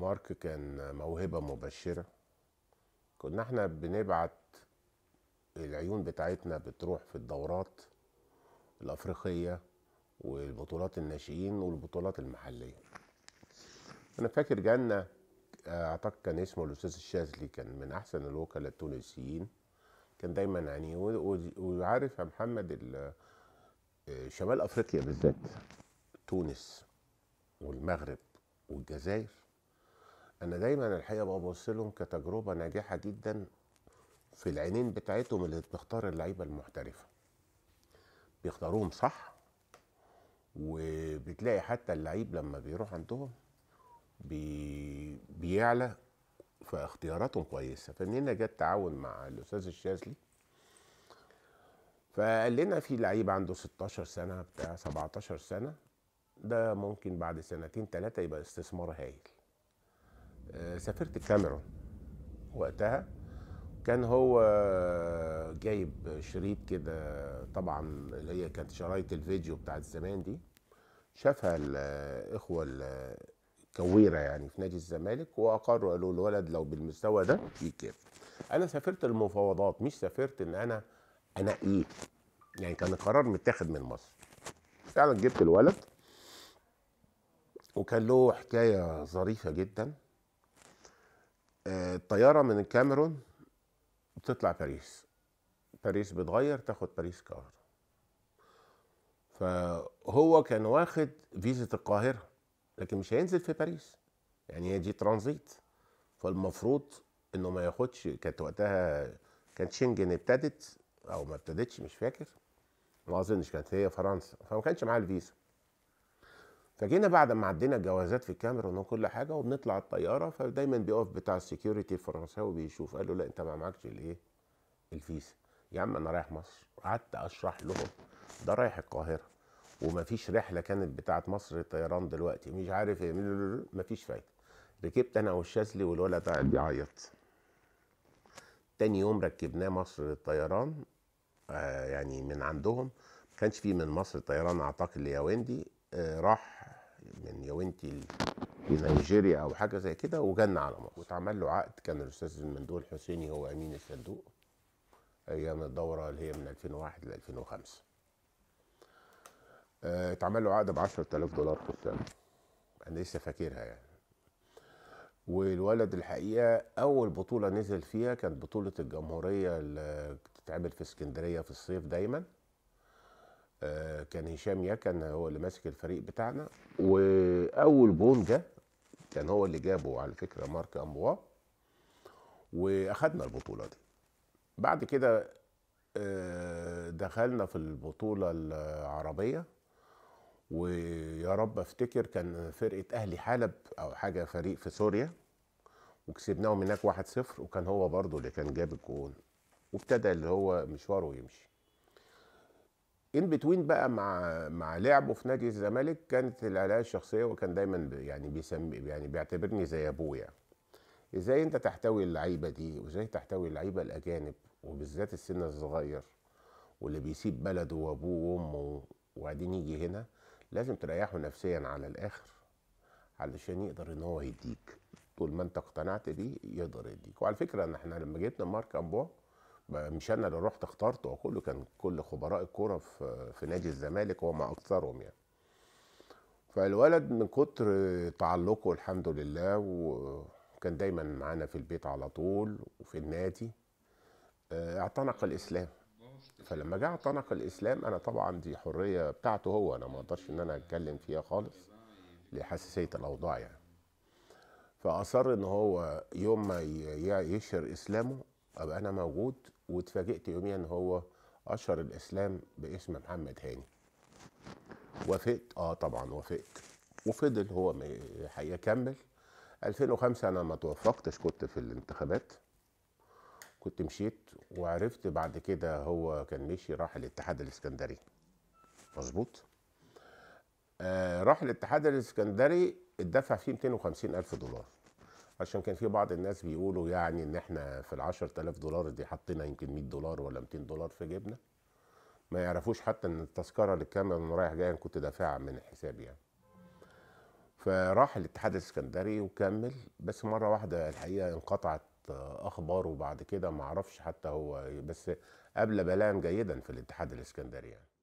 مارك كان موهبة مبشرة كنا احنا بنبعت العيون بتاعتنا بتروح في الدورات الأفريقية والبطولات الناشئين والبطولات المحلية أنا فاكر جالنا أعتقد كان اسمه الأستاذ الشاذلي كان من أحسن الوكلاء التونسيين كان دايما يعني وعارف يا محمد شمال أفريقيا بالذات تونس والمغرب والجزائر انا دايما الحقيقه ببص لهم كتجربه ناجحه جدا في العينين بتاعتهم اللي بتختار اللعيبه المحترفه بيختاروهم صح وبتلاقي حتى اللعيب لما بيروح عندهم بي... بيعلى فاختياراتهم كويسه فمن هنا جه التعاون مع الاستاذ الشاذلي فقال لنا في لعيب عنده 16 سنه بتاع 17 سنه ده ممكن بعد سنتين ثلاثه يبقى استثمار هايل آه، سافرت الكاميرون وقتها كان هو جايب شريط كده طبعا اللي هي كانت شرايط الفيديو بتاعت زمان دي شافها الاخوه الكويره يعني في نادي الزمالك واقروا قالوا الولد لو بالمستوى ده يكافئ انا سافرت المفاوضات مش سافرت ان انا انقيه يعني كان القرار متاخد من مصر فعلا جبت الولد وكان له حكايه ظريفه جدا الطياره من الكاميرون بتطلع باريس باريس بتغير تاخد باريس كار فهو كان واخد فيزة القاهرة لكن مش هينزل في باريس يعني هي دي ترانزيت فالمفروض انه ما ياخدش كانت وقتها كانت شنجن ابتدت او ما ابتدتش مش فاكر ما اظنش كانت هي فرنسا فما كانش معاه الفيزا فجينا بعد ما عدينا الجوازات في الكاميرون وكل حاجه وبنطلع الطياره فدايما بيقف بتاع السكيورتي الفرنساوي بيشوف قال له لا انت ما معكش الايه الفيزا يا عم انا رايح مصر قعدت اشرح لهم ده رايح القاهره ومفيش رحله كانت بتاعه مصر طيران دلوقتي مش عارف ايه مفيش فايده ركبت انا والشاذلي والولد قاعد بيعيط تاني يوم ركبناه مصر للطيران آه يعني من عندهم ما كانش في من مصر طيران اعتقد لياوندي آه راح لو انت نيجيريا او حاجه زي كده وجن على مصر واتعمل له عقد كان الاستاذ المندوب الحسيني هو امين الصندوق ايام الدوره اللي هي من 2001 ل 2005 اتعمل له عقد ب 10000 دولار في السنه انا لسه فاكرها يعني والولد الحقيقه اول بطوله نزل فيها كانت بطوله الجمهوريه اللي بتتعمل في اسكندريه في الصيف دايما آه، كان هشام يكن هو اللي ماسك الفريق بتاعنا واول جون جه كان هو اللي جابه على فكره مارك امبوا واخدنا البطوله دي بعد كده آه، دخلنا في البطوله العربيه ويا رب افتكر كان فرقه اهلي حلب او حاجه فريق في سوريا وكسبناهم هناك 1-0 وكان هو برضه اللي كان جاب الجون وابتدى اللي هو مشواره يمشي ان بتوين بقى مع مع لعبه في نادي الزمالك كانت العلاقه الشخصيه وكان دايما يعني بيسمي يعني بيعتبرني زي ابويا ازاي انت تحتوي اللعيبه دي وازاي تحتوي اللعيبه الاجانب وبالذات السن الصغير واللي بيسيب بلده وابوه وامه وبعدين يجي هنا لازم تريحه نفسيا على الاخر علشان يقدر ان هو يديك طول ما انت اقتنعت بيه يقدر يديك وعلى فكره ان احنا لما جبنا مارك امبو مش انا اللي رحت اخترته هو كله كان كل خبراء الكوره في في نادي الزمالك هو ما اكثرهم يعني فالولد من كتر تعلقه الحمد لله وكان دايما معانا في البيت على طول وفي النادي آه، اعتنق الاسلام فلما جه اعتنق الاسلام انا طبعا دي حريه بتاعته هو انا ما اقدرش ان انا اتكلم فيها خالص لحساسيه الاوضاع يعني فاصر ان هو يوم ما يشهر اسلامه ابقى انا موجود واتفاجئت يوميا ان هو اشهر الاسلام باسم محمد هاني وافقت اه طبعا وافقت وفضل هو الحقيقه كمل 2005 انا ما توفقتش كنت في الانتخابات كنت مشيت وعرفت بعد كده هو كان مشي راح الاتحاد الاسكندري مظبوط آه راح الاتحاد الاسكندري اتدفع فيه 250 الف دولار عشان كان في بعض الناس بيقولوا يعني ان احنا في ال 10000 دولار دي حطينا يمكن 100 دولار ولا 200 دولار في جيبنا ما يعرفوش حتى ان التذكره للكاميرا من رايح جاي كنت دافعها من حسابي يعني فراح الاتحاد الاسكندري وكمل بس مره واحده الحقيقه انقطعت اخباره بعد كده ما اعرفش حتى هو بس قبل بلاغ جيدا في الاتحاد الاسكندري يعني